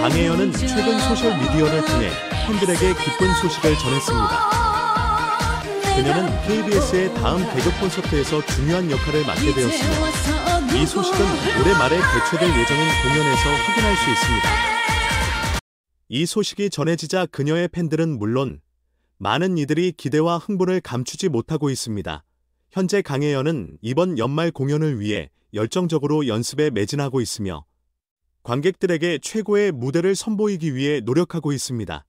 강혜연은 최근 소셜미디어를 통해 팬들에게 기쁜 소식을 전했습니다. 그녀는 KBS의 다음 개그 콘서트에서 중요한 역할을 맡게 되었으며 이 소식은 올해 말에 개최될 예정인 공연에서 확인할 수 있습니다. 이 소식이 전해지자 그녀의 팬들은 물론 많은 이들이 기대와 흥분을 감추지 못하고 있습니다. 현재 강혜연은 이번 연말 공연을 위해 열정적으로 연습에 매진하고 있으며 관객들에게 최고의 무대를 선보이기 위해 노력하고 있습니다.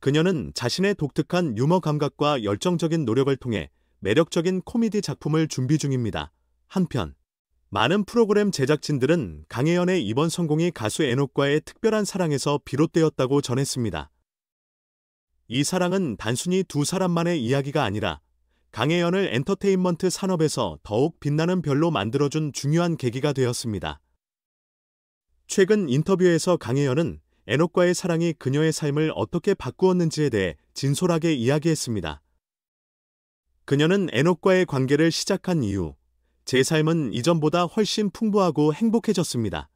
그녀는 자신의 독특한 유머 감각과 열정적인 노력을 통해 매력적인 코미디 작품을 준비 중입니다. 한편, 많은 프로그램 제작진들은 강혜연의 이번 성공이 가수 에녹과의 특별한 사랑에서 비롯되었다고 전했습니다. 이 사랑은 단순히 두 사람만의 이야기가 아니라 강혜연을 엔터테인먼트 산업에서 더욱 빛나는 별로 만들어준 중요한 계기가 되었습니다. 최근 인터뷰에서 강혜연은 에녹과의 사랑이 그녀의 삶을 어떻게 바꾸었는지에 대해 진솔하게 이야기했습니다. 그녀는 에녹과의 관계를 시작한 이후 제 삶은 이전보다 훨씬 풍부하고 행복해졌습니다.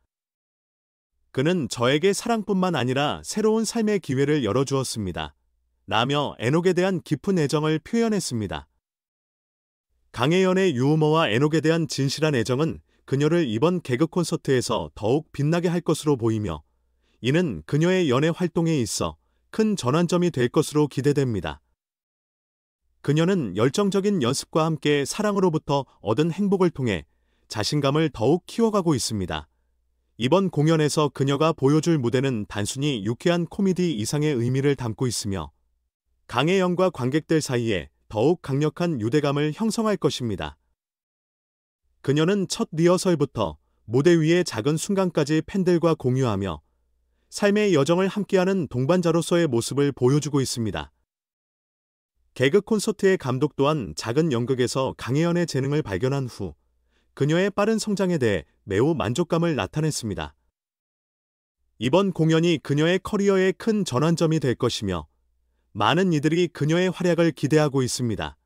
그는 저에게 사랑뿐만 아니라 새로운 삶의 기회를 열어주었습니다. 라며 에녹에 대한 깊은 애정을 표현했습니다. 강혜연의 유머와 에녹에 대한 진실한 애정은 그녀를 이번 개그 콘서트에서 더욱 빛나게 할 것으로 보이며 이는 그녀의 연애 활동에 있어 큰 전환점이 될 것으로 기대됩니다. 그녀는 열정적인 연습과 함께 사랑으로부터 얻은 행복을 통해 자신감을 더욱 키워가고 있습니다. 이번 공연에서 그녀가 보여줄 무대는 단순히 유쾌한 코미디 이상의 의미를 담고 있으며 강혜영과 관객들 사이에 더욱 강력한 유대감을 형성할 것입니다. 그녀는 첫 리허설부터 무대 위의 작은 순간까지 팬들과 공유하며 삶의 여정을 함께하는 동반자로서의 모습을 보여주고 있습니다. 개그 콘서트의 감독 또한 작은 연극에서 강혜연의 재능을 발견한 후 그녀의 빠른 성장에 대해 매우 만족감을 나타냈습니다. 이번 공연이 그녀의 커리어의 큰 전환점이 될 것이며 많은 이들이 그녀의 활약을 기대하고 있습니다.